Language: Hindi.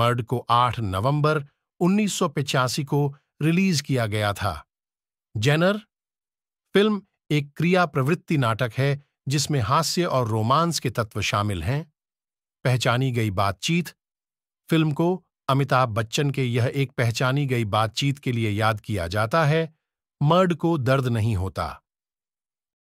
मर्ड को 8 नवंबर उन्नीस को रिलीज किया गया था जेनर फिल्म एक क्रिया प्रवृत्ति नाटक है जिसमें हास्य और रोमांस के तत्व शामिल हैं पहचानी गई बातचीत फिल्म को अमिताभ बच्चन के यह एक पहचानी गई बातचीत के लिए याद किया जाता है मर्ड को दर्द नहीं होता